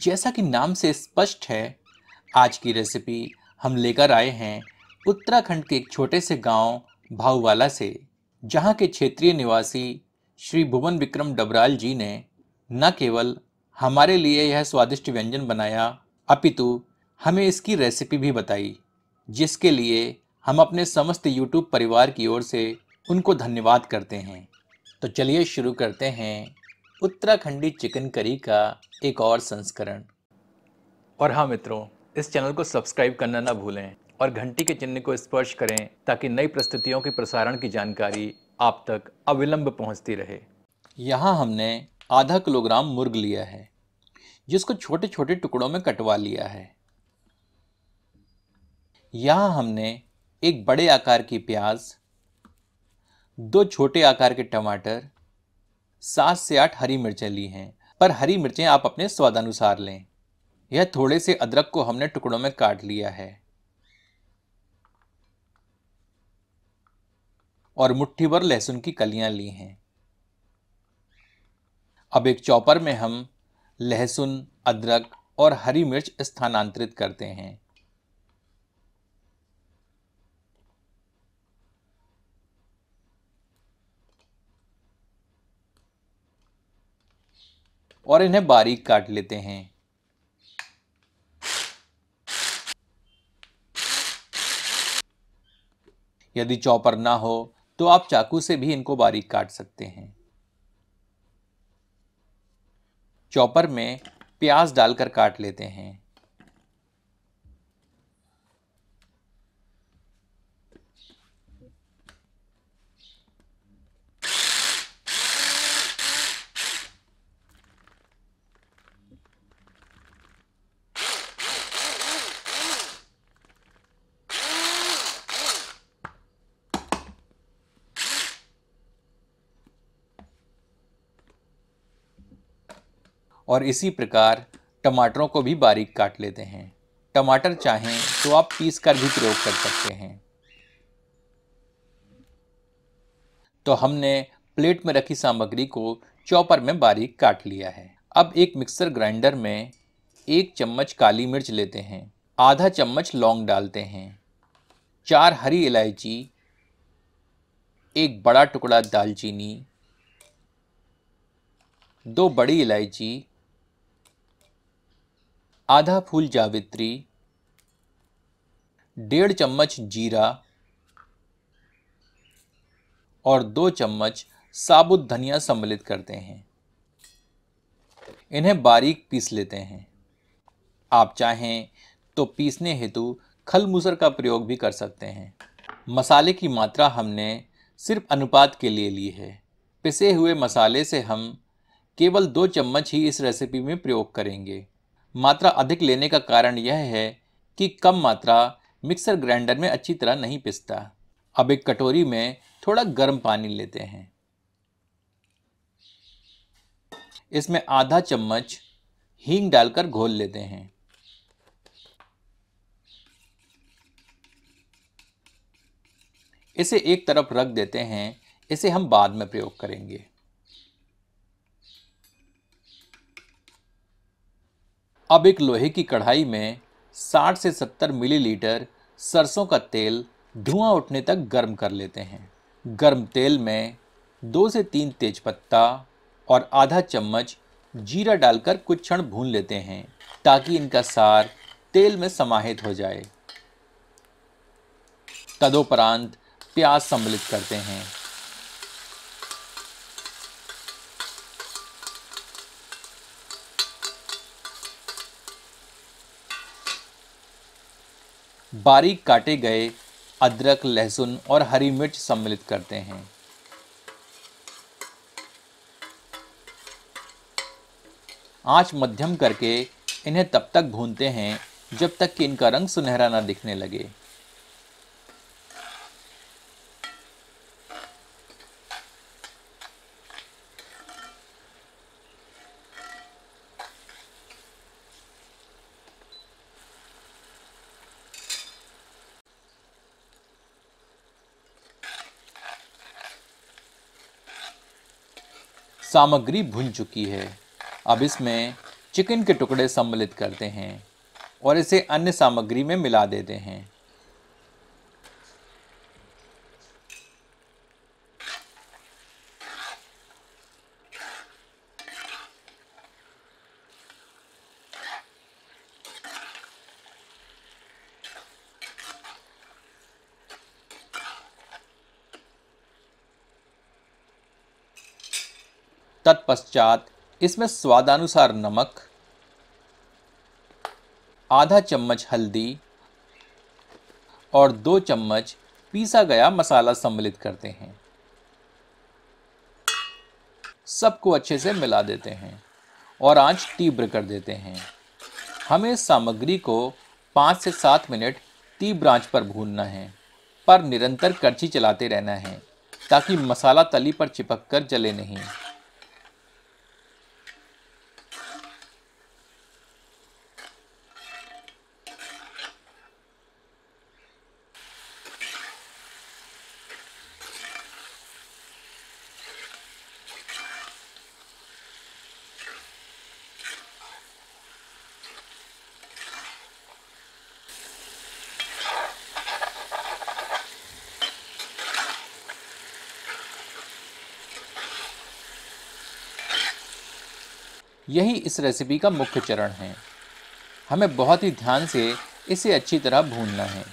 जैसा कि नाम से स्पष्ट है आज की रेसिपी हम लेकर आए हैं उत्तराखंड के एक छोटे से गांव भाऊवाला से जहां के क्षेत्रीय निवासी श्री भुवन विक्रम डबराल जी ने न केवल हमारे लिए यह स्वादिष्ट व्यंजन बनाया अपितु हमें इसकी रेसिपी भी बताई जिसके लिए हम अपने समस्त YouTube परिवार की ओर से उनको धन्यवाद करते हैं तो चलिए शुरू करते हैं उत्तराखंडी चिकन करी का एक और संस्करण और हाँ मित्रों इस चैनल को सब्सक्राइब करना ना भूलें और घंटी के चिन्ह को स्पर्श करें ताकि नई प्रस्तुतियों के प्रसारण की जानकारी आप तक अविलंब पहुंचती रहे यहाँ हमने आधा किलोग्राम मुर्ग लिया है जिसको छोटे छोटे टुकड़ों में कटवा लिया है यहाँ हमने एक बड़े आकार की प्याज दो छोटे आकार के टमाटर सात से आठ हरी मिर्चें ली हैं पर हरी मिर्चें आप अपने स्वादानुसार लें यह थोड़े से अदरक को हमने टुकड़ों में काट लिया है और मुट्ठी भर लहसुन की कलियां ली हैं अब एक चॉपर में हम लहसुन अदरक और हरी मिर्च स्थानांतरित करते हैं और इन्हें बारीक काट लेते हैं यदि चॉपर ना हो तो आप चाकू से भी इनको बारीक काट सकते हैं चॉपर में प्याज डालकर काट लेते हैं और इसी प्रकार टमाटरों को भी बारीक काट लेते हैं टमाटर चाहें तो आप पीस कर भी प्रयोग कर सकते हैं तो हमने प्लेट में रखी सामग्री को चॉपर में बारीक काट लिया है अब एक मिक्सर ग्राइंडर में एक चम्मच काली मिर्च लेते हैं आधा चम्मच लौंग डालते हैं चार हरी इलायची एक बड़ा टुकड़ा दालचीनी दो बड़ी इलायची आधा फूल जावित्री डेढ़ चम्मच जीरा और दो चम्मच साबुत धनिया सम्मिलित करते हैं इन्हें बारीक पीस लेते हैं आप चाहें तो पीसने हेतु खलमूसर का प्रयोग भी कर सकते हैं मसाले की मात्रा हमने सिर्फ अनुपात के लिए ली है पिसे हुए मसाले से हम केवल दो चम्मच ही इस रेसिपी में प्रयोग करेंगे मात्रा अधिक लेने का कारण यह है कि कम मात्रा मिक्सर ग्राइंडर में अच्छी तरह नहीं पिसता अब एक कटोरी में थोड़ा गर्म पानी लेते हैं इसमें आधा चम्मच हींग डालकर घोल लेते हैं इसे एक तरफ रख देते हैं इसे हम बाद में प्रयोग करेंगे अब एक लोहे की कढ़ाई में 60 से 70 मिलीलीटर सरसों का तेल धुआं उठने तक गर्म कर लेते हैं गर्म तेल में दो से तीन तेजपत्ता और आधा चम्मच जीरा डालकर कुछ क्षण भून लेते हैं ताकि इनका सार तेल में समाहित हो जाए तदोपरांत प्याज सम्मिलित करते हैं बारीक काटे गए अदरक लहसुन और हरी मिर्च सम्मिलित करते हैं आंच मध्यम करके इन्हें तब तक भूनते हैं जब तक कि इनका रंग सुनहरा ना दिखने लगे सामग्री भुन चुकी है अब इसमें चिकन के टुकड़े सम्मिलित करते हैं और इसे अन्य सामग्री में मिला देते हैं तत्पश्चात इसमें स्वादानुसार नमक आधा चम्मच हल्दी और दो चम्मच पीसा गया मसाला सम्मिलित करते हैं सबको अच्छे से मिला देते हैं और आंच तीव्र कर देते हैं हमें सामग्री को पाँच से सात मिनट तीव्र आंच पर भूनना है पर निरंतर करछी चलाते रहना है ताकि मसाला तली पर चिपक कर जले नहीं यही इस रेसिपी का मुख्य चरण है हमें बहुत ही ध्यान से इसे अच्छी तरह भूनना है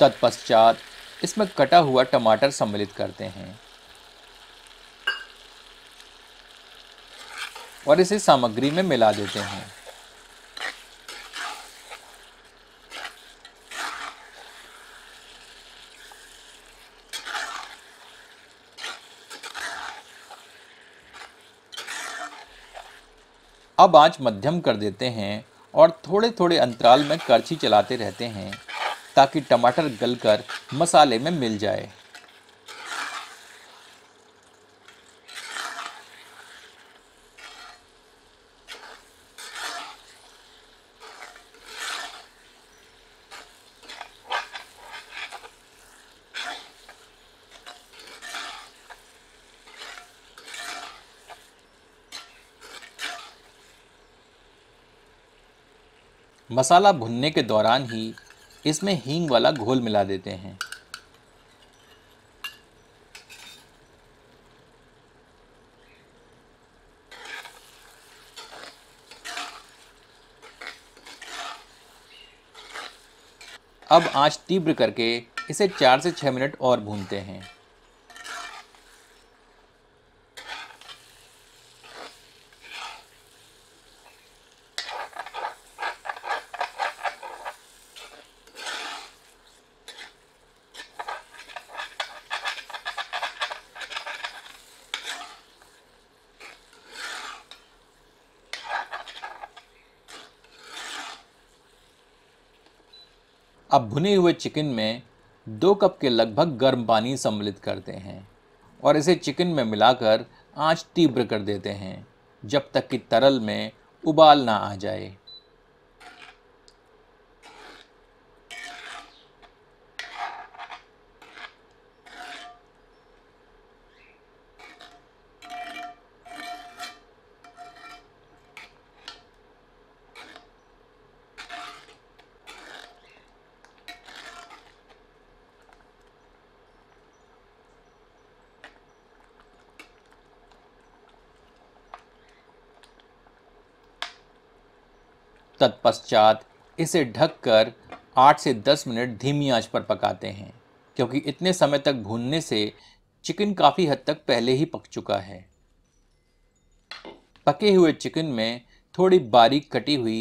तत्पश्चात इसमें कटा हुआ टमाटर सम्मिलित करते हैं और इसे सामग्री में मिला देते हैं अब आँच मध्यम कर देते हैं और थोड़े थोड़े अंतराल में करछी चलाते रहते हैं ताकि टमाटर गलकर मसाले में मिल जाए मसाला भुनने के दौरान ही इसमें हींग वाला घोल मिला देते हैं अब आंच तीव्र करके इसे चार से छः मिनट और भूनते हैं अब भुने हुए चिकन में दो कप के लगभग गर्म पानी सम्मिलित करते हैं और इसे चिकन में मिलाकर आंच तीव्र कर देते हैं जब तक कि तरल में उबाल ना आ जाए तत्पश्चात इसे ढककर 8 से 10 मिनट धीमी आंच पर पकाते हैं क्योंकि इतने समय तक भूनने से चिकन काफ़ी हद तक पहले ही पक चुका है पके हुए चिकन में थोड़ी बारीक कटी हुई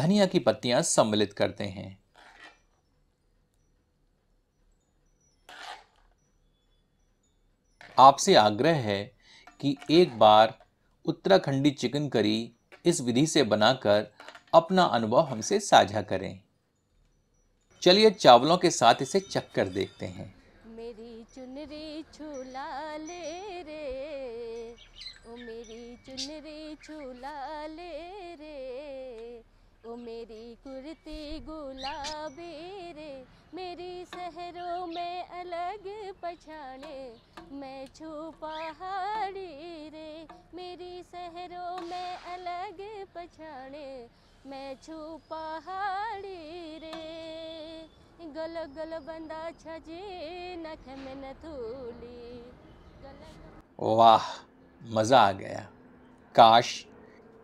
धनिया की पत्तियां सम्मिलित करते हैं आपसे आग्रह है कि एक बार उत्तराखंडी चिकन करी इस विधि से बनाकर अपना अनुभव हमसे साझा करें चलिए चावलों के साथ इसे चक्कर देखते हैं मेरी चुनरी छुला ले रे ओ मेरी चुनरी छुला ले रे ओ मेरी कुर्ती गुलाबी रे मेरी शहरों में अलग पछाने मैं छू पहाड़ी रे मेरी शहरों में अलग पछाने मैं छू पहाड़ी रे गल गल बंदा छजी नख में न थूली वाह मज़ा आ गया काश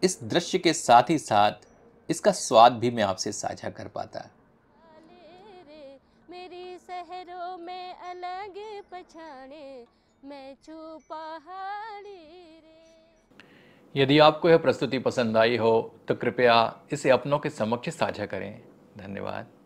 इस दृश्य के साथ ही साथ इसका स्वाद भी मैं आपसे साझा कर पाता मेरी सहरों में अलग पछाने मैं छू पहाड़ी यदि आपको यह प्रस्तुति पसंद आई हो तो कृपया इसे अपनों के समक्ष साझा करें धन्यवाद